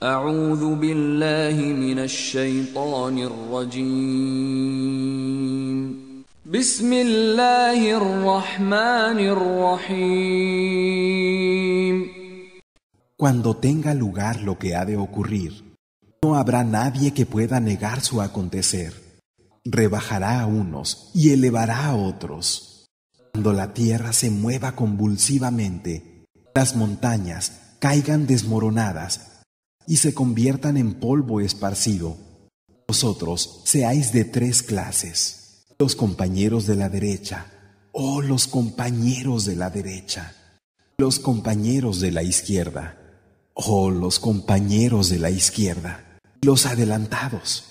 Cuando tenga lugar lo que ha de ocurrir, no habrá nadie que pueda negar su acontecer. Rebajará a unos y elevará a otros. Cuando la tierra se mueva convulsivamente, las montañas caigan desmoronadas y se conviertan en polvo esparcido. Vosotros seáis de tres clases, los compañeros de la derecha, oh los compañeros de la derecha, los compañeros de la izquierda, oh los compañeros de la izquierda, los adelantados,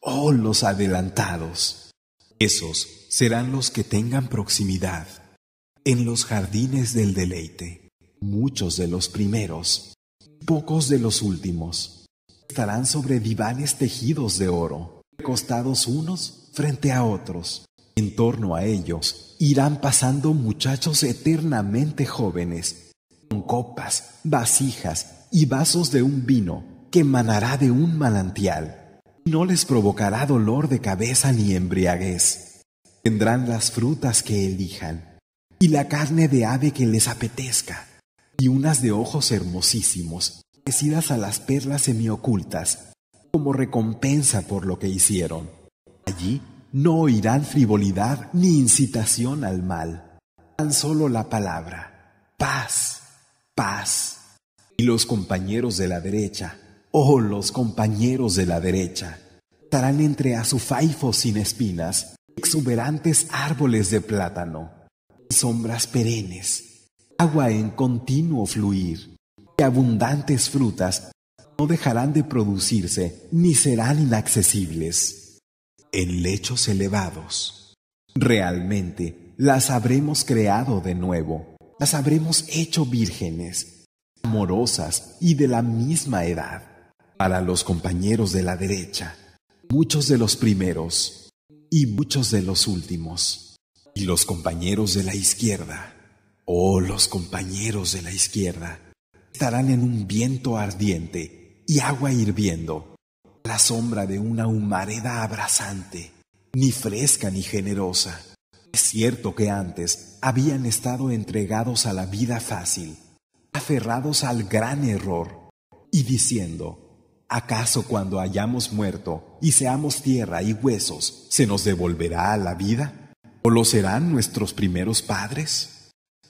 oh los adelantados. Esos serán los que tengan proximidad en los jardines del deleite, muchos de los primeros pocos de los últimos. Estarán sobre divanes tejidos de oro, recostados unos frente a otros. En torno a ellos irán pasando muchachos eternamente jóvenes, con copas, vasijas y vasos de un vino que manará de un manantial. No les provocará dolor de cabeza ni embriaguez. Tendrán las frutas que elijan y la carne de ave que les apetezca y unas de ojos hermosísimos, parecidas a las perlas semiocultas, como recompensa por lo que hicieron. Allí no oirán frivolidad ni incitación al mal, tan solo la palabra, paz, paz. Y los compañeros de la derecha, oh los compañeros de la derecha, estarán entre azufaifos sin espinas, exuberantes árboles de plátano, y sombras perennes agua en continuo fluir, y abundantes frutas no dejarán de producirse ni serán inaccesibles. En lechos elevados. Realmente las habremos creado de nuevo, las habremos hecho vírgenes, amorosas y de la misma edad. Para los compañeros de la derecha, muchos de los primeros y muchos de los últimos, y los compañeros de la izquierda Oh los compañeros de la izquierda, estarán en un viento ardiente y agua hirviendo, a la sombra de una humareda abrasante, ni fresca ni generosa. Es cierto que antes habían estado entregados a la vida fácil, aferrados al gran error, y diciendo, ¿acaso cuando hayamos muerto y seamos tierra y huesos, se nos devolverá a la vida? ¿O lo serán nuestros primeros padres?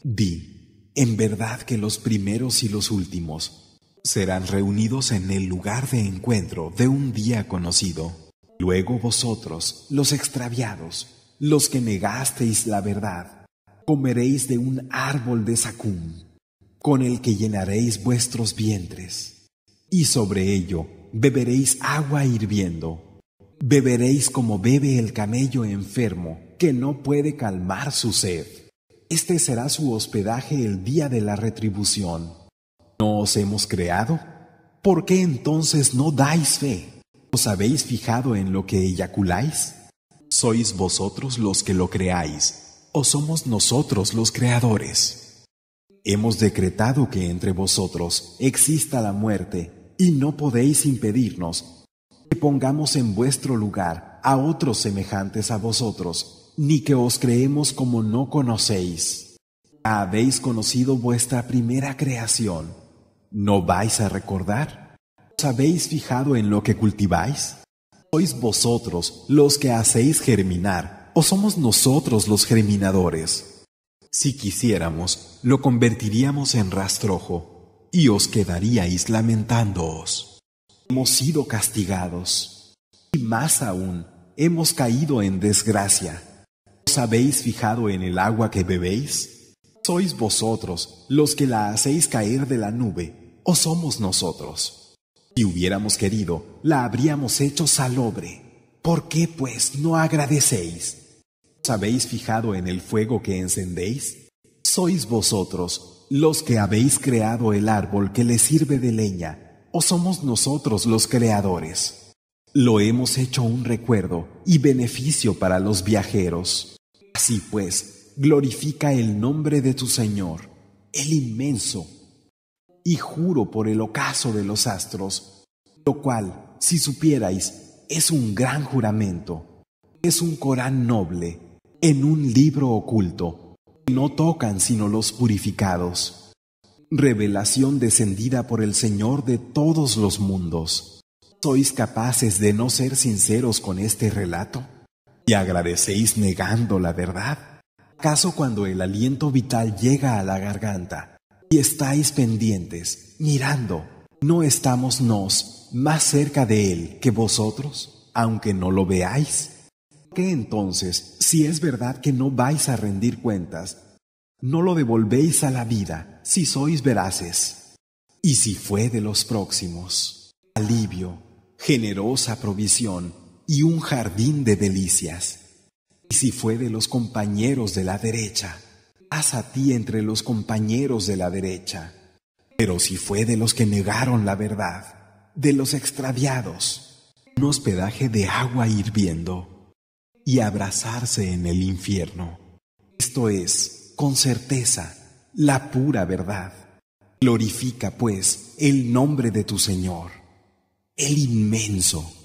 Di, en verdad que los primeros y los últimos serán reunidos en el lugar de encuentro de un día conocido. Luego vosotros, los extraviados, los que negasteis la verdad, comeréis de un árbol de sacún con el que llenaréis vuestros vientres, y sobre ello beberéis agua hirviendo. Beberéis como bebe el camello enfermo, que no puede calmar su sed. Este será su hospedaje el día de la retribución. ¿No os hemos creado? ¿Por qué entonces no dais fe? ¿Os habéis fijado en lo que eyaculáis? ¿Sois vosotros los que lo creáis? ¿O somos nosotros los creadores? Hemos decretado que entre vosotros exista la muerte, y no podéis impedirnos que pongamos en vuestro lugar a otros semejantes a vosotros ni que os creemos como no conocéis. Habéis conocido vuestra primera creación. ¿No vais a recordar? ¿Os habéis fijado en lo que cultiváis? ¿Sois vosotros los que hacéis germinar o somos nosotros los germinadores? Si quisiéramos, lo convertiríamos en rastrojo y os quedaríais lamentándoos. Hemos sido castigados y más aún, hemos caído en desgracia. ¿Os habéis fijado en el agua que bebéis? ¿Sois vosotros los que la hacéis caer de la nube o somos nosotros? Si hubiéramos querido, la habríamos hecho salobre. ¿Por qué, pues, no agradecéis? ¿Os habéis fijado en el fuego que encendéis? ¿Sois vosotros los que habéis creado el árbol que le sirve de leña o somos nosotros los creadores? Lo hemos hecho un recuerdo y beneficio para los viajeros. Así pues, glorifica el nombre de tu Señor, el inmenso, y juro por el ocaso de los astros, lo cual, si supierais, es un gran juramento, es un Corán noble, en un libro oculto, que no tocan sino los purificados. Revelación descendida por el Señor de todos los mundos. ¿Sois capaces de no ser sinceros con este relato? y agradecéis negando la verdad. ¿Acaso cuando el aliento vital llega a la garganta y estáis pendientes, mirando, no estamos nos más cerca de él que vosotros, aunque no lo veáis? ¿Qué entonces, si es verdad que no vais a rendir cuentas, no lo devolvéis a la vida si sois veraces? Y si fue de los próximos, alivio, generosa provisión, y un jardín de delicias. Y si fue de los compañeros de la derecha, haz a ti entre los compañeros de la derecha. Pero si fue de los que negaron la verdad, de los extraviados, un hospedaje de agua hirviendo y abrazarse en el infierno. Esto es, con certeza, la pura verdad. Glorifica, pues, el nombre de tu Señor, el inmenso.